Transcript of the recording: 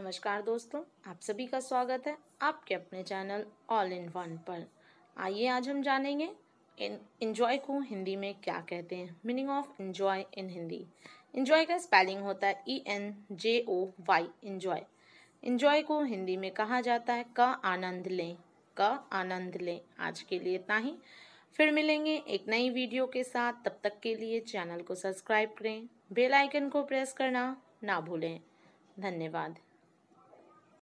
नमस्कार दोस्तों आप सभी का स्वागत है आपके अपने चैनल ऑल इन वन पर आइए आज हम जानेंगे इन्जॉय को हिंदी में क्या कहते हैं meaning of enjoy in Hindi enjoy का स्पेलिंग होता है E N J O Y enjoy enjoy को हिंदी में कहा जाता है का आनंद लें का आनंद लें आज के लिए इतना ही फिर मिलेंगे एक नई वीडियो के साथ तब तक के लिए चैनल को सब्सक्राइब करें बेल आइकन को प्रेस करना ना भूलें धन्यवाद